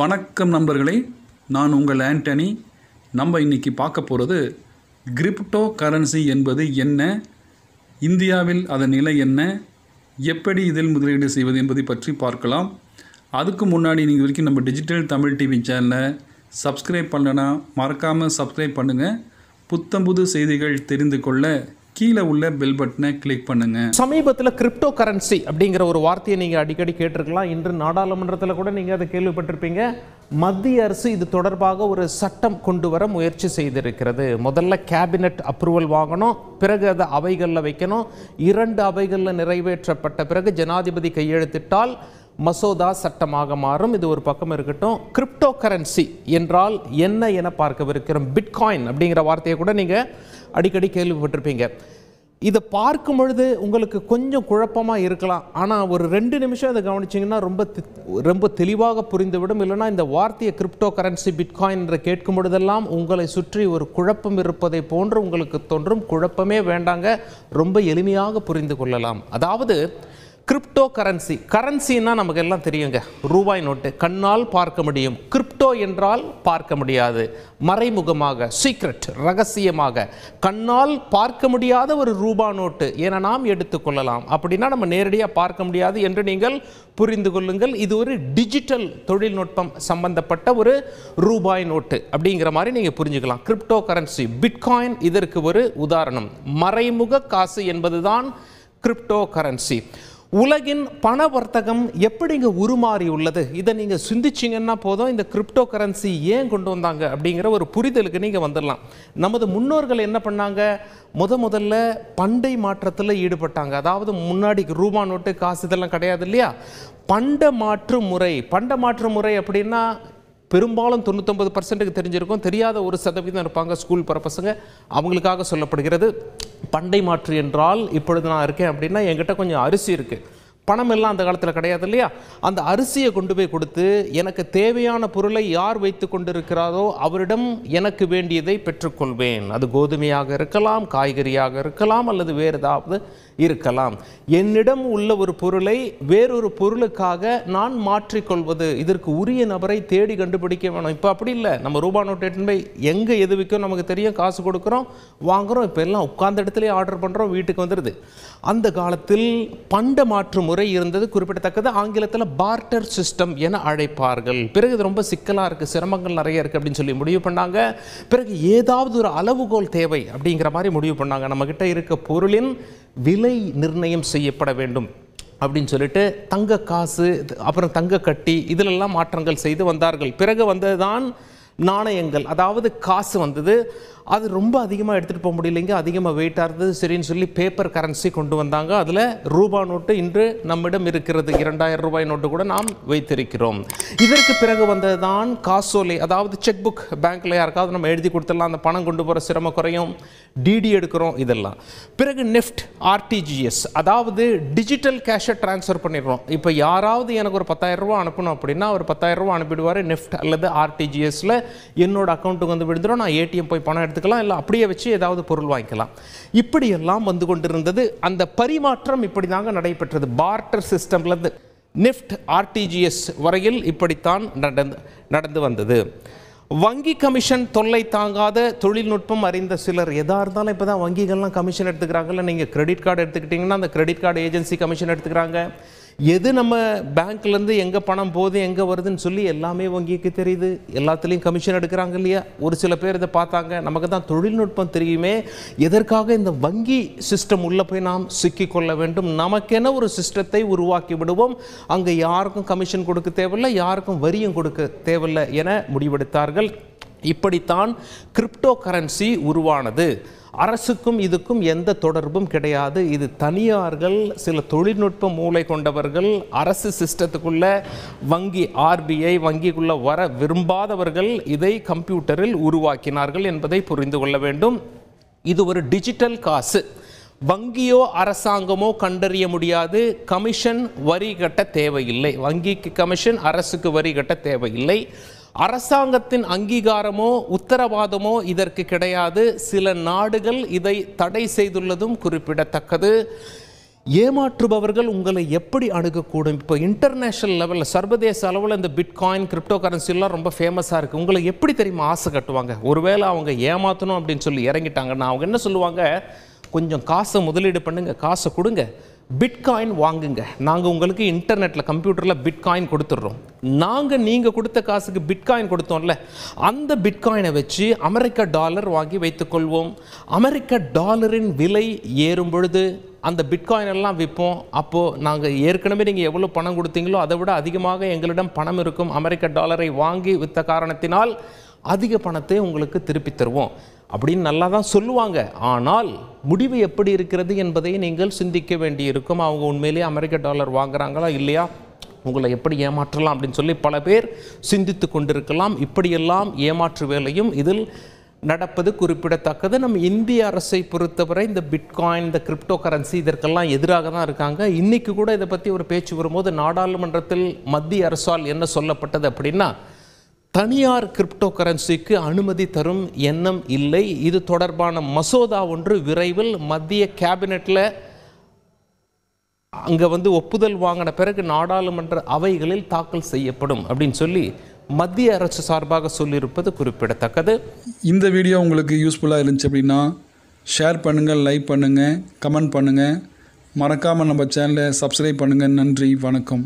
வணக்கம் நண்பர்களே நான் உங்கள் ஆண்டனி நம்ம இன்றைக்கி பார்க்க போகிறது கிரிப்டோ கரன்சி என்பது என்ன இந்தியாவில் அதன் நிலை என்ன எப்படி இதில் முதலீடு செய்வது என்பதை பற்றி பார்க்கலாம் அதுக்கு முன்னாடி நீங்கள் வரைக்கும் நம்ம டிஜிட்டல் தமிழ் டிவி சேனலை சப்ஸ்கிரைப் பண்ணலன்னா மறக்காமல் சப்ஸ்கிரைப் பண்ணுங்கள் புத்தம்புது செய்திகள் தெரிந்து கொள்ள கீழே உள்ள பெல் பட்டனை கிளிக் பண்ணுங்க சமீபத்தில் கிரிப்டோ கரன்சி அப்படிங்கிற ஒரு வார்த்தையை நீங்கள் அடிக்கடி கேட்டிருக்கலாம் இன்று நாடாளுமன்றத்தில் கூட நீங்கள் அதை கேள்விப்பட்டிருப்பீங்க மத்திய அரசு இது தொடர்பாக ஒரு சட்டம் கொண்டு வர முயற்சி செய்திருக்கிறது முதல்ல கேபினட் அப்ரூவல் வாங்கணும் பிறகு அதை அவைகளில் வைக்கணும் இரண்டு அவைகளில் நிறைவேற்றப்பட்ட பிறகு ஜனாதிபதி கையெழுத்திட்டால் மசோதா சட்டமாக மாறும் இது ஒரு பக்கம் இருக்கட்டும் கிரிப்டோ கரன்சி என்றால் என்ன என பார்க்கவிருக்கிறோம் பிட்காயின் அப்படிங்கிற வார்த்தையை கூட நீங்கள் அடிக்கடி கேள்விப்பட்டிருப்பீங்க இதை பார்க்கும் பொழுது உங்களுக்கு கொஞ்சம் குழப்பமாக இருக்கலாம் ஆனால் ஒரு ரெண்டு நிமிஷம் இதை கவனிச்சிங்கன்னா ரொம்ப ரொம்ப தெளிவாக புரிந்துவிடும் இல்லைனா இந்த வார்த்தையை கிரிப்டோ கரன்சி பிட்காயின் என்று கேட்கும் பொழுதெல்லாம் உங்களை சுற்றி ஒரு குழப்பம் இருப்பதை போன்று உங்களுக்கு தோன்றும் குழப்பமே வேண்டாங்க ரொம்ப எளிமையாக புரிந்து கொள்ளலாம் அதாவது கிரிப்டோ கரன்சி கரன்சின்னா நமக்கு எல்லாம் தெரியுங்க ரூபாய் நோட்டு கண்ணால் பார்க்க முடியும் கிரிப்டோ என்றால் பார்க்க முடியாது மறைமுகமாக சீக்ரெட் ரகசியமாக கண்ணால் பார்க்க முடியாத ஒரு ரூபா நோட்டு என நாம் எடுத்துக்கொள்ளலாம் அப்படின்னா நம்ம நேரடியாக பார்க்க முடியாது என்று நீங்கள் புரிந்து கொள்ளுங்கள் இது ஒரு டிஜிட்டல் தொழில்நுட்பம் சம்பந்தப்பட்ட ஒரு ரூபாய் நோட்டு அப்படிங்கிற மாதிரி நீங்கள் புரிஞ்சுக்கலாம் கிரிப்டோ கரன்சி பிட்காயின் இதற்கு ஒரு உதாரணம் மறைமுக காசு என்பதுதான் கிரிப்டோ கரன்சி உலகின் பண வர்த்தகம் எப்படி இங்கே உருமாறி உள்ளது இதை நீங்கள் சிந்திச்சிங்கன்னா போதும் இந்த கிரிப்டோ கரன்சி ஏன் கொண்டு வந்தாங்க அப்படிங்கிற ஒரு புரிதலுக்கு நீங்கள் வந்துடலாம் நமது முன்னோர்கள் என்ன பண்ணாங்க முத முதல்ல பண்டை மாற்றத்தில் ஈடுபட்டாங்க அதாவது முன்னாடி ரூபா நோட்டு காசு இதெல்லாம் கிடையாது இல்லையா பண்ட மாற்று முறை பண்ட மாற்று முறை அப்படின்னா பெரும்பாலும் தொண்ணூத்தொம்பது பர்சன்ட்டுக்கு தெரிஞ்சிருக்கும் தெரியாத ஒரு சதவீதம் இருப்பாங்க ஸ்கூல் போகிற பசங்க அவங்களுக்காக சொல்லப்படுகிறது பண்டை மாற்று என்றால் இப்பொழுது நான் இருக்கேன் அப்படின்னா என்கிட்ட கொஞ்சம் அரிசி இருக்குது பணம் எல்லாம் அந்த காலத்தில் கிடையாது இல்லையா அந்த அரிசியை கொண்டு போய் கொடுத்து எனக்கு தேவையான பொருளை யார் வைத்து கொண்டிருக்கிறாரோ அவரிடம் எனக்கு வேண்டியதை பெற்றுக்கொள்வேன் அது கோதுமையாக இருக்கலாம் காய்கறியாக இருக்கலாம் அல்லது வேறு ஏதாவது இருக்கலாம் என்னிடம் உள்ள ஒரு பொருளை வேறொரு பொருளுக்காக நான் மாற்றிக்கொள்வது இதற்கு உரிய நபரை தேடி கண்டுபிடிக்க வேணும் இப்போ அப்படி இல்லை நம்ம ரூபா நோட்டு எட்டு போய் எங்கே எது விற்கும் நமக்கு தெரியும் காசு கொடுக்குறோம் வாங்குகிறோம் இப்போ எல்லாம் உட்கார்ந்த இடத்துலேயே ஆர்டர் பண்ணுறோம் வீட்டுக்கு வந்துடுது அந்த காலத்தில் பண்ட மாற்று முறை இருந்தது குறிப்பிடத்தக்கது ஆங்கிலத்தில் பார்ட்டர் சிஸ்டம் என அழைப்பார்கள் பிறகு இது ரொம்ப சிக்கலாக இருக்குது சிரமங்கள் நிறைய இருக்குது அப்படின்னு சொல்லி முடிவு பண்ணாங்க பிறகு ஏதாவது ஒரு அளவுகோல் தேவை அப்படிங்கிற மாதிரி முடிவு பண்ணாங்க நம்மக்கிட்ட இருக்க பொருளின் விலை நிர்ணயம் செய்யப்பட வேண்டும் அப்படின்னு சொல்லிட்டு தங்க காசு அப்புறம் தங்க கட்டி இதிலெல்லாம் மாற்றங்கள் செய்து வந்தார்கள் பிறகு வந்ததுதான் நாணயங்கள் அதாவது காசு வந்தது அது ரொம்ப அதிகமாக எடுத்துகிட்டு போக முடியலைங்க அதிகமாக வெயிட்டாக இருந்தது சரின்னு சொல்லி பேப்பர் கரன்சி கொண்டு வந்தாங்க அதில் ரூபா நோட்டு இன்று நம்மிடம் இருக்கிறது இரண்டாயிரம் ரூபாய் நோட்டு கூட நாம் வைத்திருக்கிறோம் இதற்கு பிறகு வந்தது தான் காசோலை அதாவது செக் புக் பேங்க்கில் யாருக்காவது நம்ம எழுதி கொடுத்துடலாம் அந்த பணம் கொண்டு போகிற சிரமம் குறையும் டிடி எடுக்கிறோம் இதெல்லாம் பிறகு நெஃப்ட் ஆர்டிஜிஎஸ் அதாவது டிஜிட்டல் கேஷை டிரான்ஸ்ஃபர் பண்ணிடுறோம் இப்போ யாராவது எனக்கு ஒரு ரூபா அனுப்பணும் அப்படின்னா அவர் ரூபா அனுப்பிடுவார் நெஃப்ட் அல்லது ஆர்டிஜிஎஸில் என்னோட அக்கௌண்ட்டுக்கு வந்து விழுந்துடும் நான் ஏடிஎம் போய் பணம் எடுத்துக்கலாம் இல்லை அப்படியே வச்சு ஏதாவது பொருள் வாங்கிக்கலாம் இப்படியெல்லாம் வந்து கொண்டிருந்தது அந்த பரிமாற்றம் இப்படி தாங்க நடைபெற்றது பார்ட்டர் சிஸ்டம்லேருந்து நிஃப்ட் ஆர்டிஜிஎஸ் வரையில் இப்படித்தான் நடந்து நடந்து வந்தது வங்கி கமிஷன் தொல்லை தாங்காத தொழில்நுட்பம் அறிந்த சிலர் எதாக இருந்தாலும் இப்போ தான் வங்கிகள்லாம் கமிஷன் எடுத்துக்கிறாங்கல்ல நீங்கள் கிரெடிட் கார்டு எடுத்துக்கிட்டிங்கன்னா அந்த கிரெடிட் கார்டு ஏஜென்சி கமிஷன் எடுத்துக்கிறாங்க எது நம்ம பேங்க்லேருந்து எங்கே பணம் போகுது எங்கே வருதுன்னு சொல்லி எல்லாமே வங்கிக்கு தெரியுது எல்லாத்துலேயும் கமிஷன் எடுக்கிறாங்க இல்லையா ஒரு சில பேர் இதை பார்த்தாங்க நமக்கு தான் தொழில்நுட்பம் தெரியுமே எதற்காக இந்த வங்கி சிஸ்டம் உள்ளே போய் நாம் சிக்கிக்கொள்ள வேண்டும் நமக்கென ஒரு சிஸ்டத்தை உருவாக்கி விடுவோம் அங்கே யாருக்கும் கமிஷன் கொடுக்க தேவையில்லை யாருக்கும் வரியும் கொடுக்க தேவையில்லை என முடிவெடுத்தார்கள் இப்படித்தான் கிரிப்டோ கரன்சி உருவானது அரசுக்கும் இதுக்கும் எந்த தொடர்பும் கிடையாது இது தனியார்கள் சில தொழில்நுட்ப மூளை கொண்டவர்கள் அரசு சிஸ்டத்துக்குள்ள வங்கி ஆர்பிஐ வங்கிக்குள்ள வர விரும்பாதவர்கள் இதை கம்ப்யூட்டரில் உருவாக்கினார்கள் என்பதை புரிந்து கொள்ள வேண்டும் இது ஒரு டிஜிட்டல் காசு வங்கியோ அரசாங்கமோ கண்டறிய முடியாது கமிஷன் வரி கட்ட தேவையில்லை வங்கிக்கு கமிஷன் அரசுக்கு வரி கட்ட தேவையில்லை அரசாங்கத்தின் அங்கீகாரமோ உத்தரவாதமோ இதற்கு கிடையாது சில நாடுகள் இதை தடை செய்துள்ளதும் குறிப்பிடத்தக்கது ஏமாற்றுபவர்கள் உங்களை எப்படி அணுகக்கூடும் இப்போ இன்டர்நேஷ்னல் லெவலில் சர்வதேச அளவில் இந்த பிட்காயின் கிரிப்டோ கரன்சிலாம் ரொம்ப ஃபேமஸாக இருக்குது உங்களை எப்படி தெரியுமா ஆசை கட்டுவாங்க ஒருவேளை அவங்க ஏமாற்றணும் அப்படின்னு சொல்லி இறங்கிட்டாங்கன்னா அவங்க என்ன சொல்லுவாங்க கொஞ்சம் காசை முதலீடு பண்ணுங்கள் காசை கொடுங்க பிட்காயின் வாங்குங்க நாங்கள் உங்களுக்கு இன்டர்நெட்டில் கம்ப்யூட்டரில் பிட்காயின் கொடுத்துட்றோம் நாங்கள் நீங்கள் கொடுத்த காசுக்கு பிட்காயின் கொடுத்தோம்ல அந்த பிட்காயினை வச்சு அமெரிக்க டாலர் வாங்கி வைத்துக்கொள்வோம் அமெரிக்க டாலரின் விலை ஏறும் பொழுது அந்த பிட்காயின் எல்லாம் விற்போம் அப்போது நாங்கள் ஏற்கனவே நீங்கள் எவ்வளோ பணம் கொடுத்தீங்களோ அதை விட அதிகமாக எங்களிடம் பணம் இருக்கும் அமெரிக்க டாலரை வாங்கி விற்ற காரணத்தினால் அதிக பணத்தை உங்களுக்கு திருப்பி தருவோம் அப்படின்னு நல்லா தான் சொல்லுவாங்க ஆனால் முடிவு எப்படி இருக்கிறது என்பதை நீங்கள் சிந்திக்க வேண்டியிருக்கும் அவங்க உண்மையிலேயே அமெரிக்க டாலர் வாங்குகிறாங்களா இல்லையா உங்களை எப்படி ஏமாற்றலாம் அப்படின்னு சொல்லி பல பேர் சிந்தித்து கொண்டிருக்கலாம் இப்படியெல்லாம் ஏமாற்று வேலையும் இதில் நடப்பது குறிப்பிடத்தக்கது நம் இந்திய அரசை பொறுத்தவரை இந்த பிட்காயின் இந்த கிரிப்டோ கரன்சி இதற்கெல்லாம் எதிராக தான் இருக்காங்க இன்றைக்கி கூட இதை பற்றி ஒரு பேச்சு வரும்போது நாடாளுமன்றத்தில் மத்திய அரசால் என்ன சொல்லப்பட்டது அப்படின்னா தனியார் கிரிப்டோ கரன்சிக்கு அனுமதி தரும் எண்ணம் இல்லை இது தொடர்பான மசோதா ஒன்று விரைவில் மத்திய கேபினெட்டில் அங்கே வந்து ஒப்புதல் வாங்கின பிறகு நாடாளுமன்ற அவைகளில் தாக்கல் செய்யப்படும் அப்படின்னு சொல்லி மத்திய அரசு சார்பாக சொல்லியிருப்பது குறிப்பிடத்தக்கது இந்த வீடியோ உங்களுக்கு யூஸ்ஃபுல்லாக இருந்துச்சு அப்படின்னா ஷேர் பண்ணுங்கள் லைக் பண்ணுங்கள் கமெண்ட் பண்ணுங்கள் மறக்காமல் நம்ம சேனலை சப்ஸ்கிரைப் பண்ணுங்கள் நன்றி வணக்கம்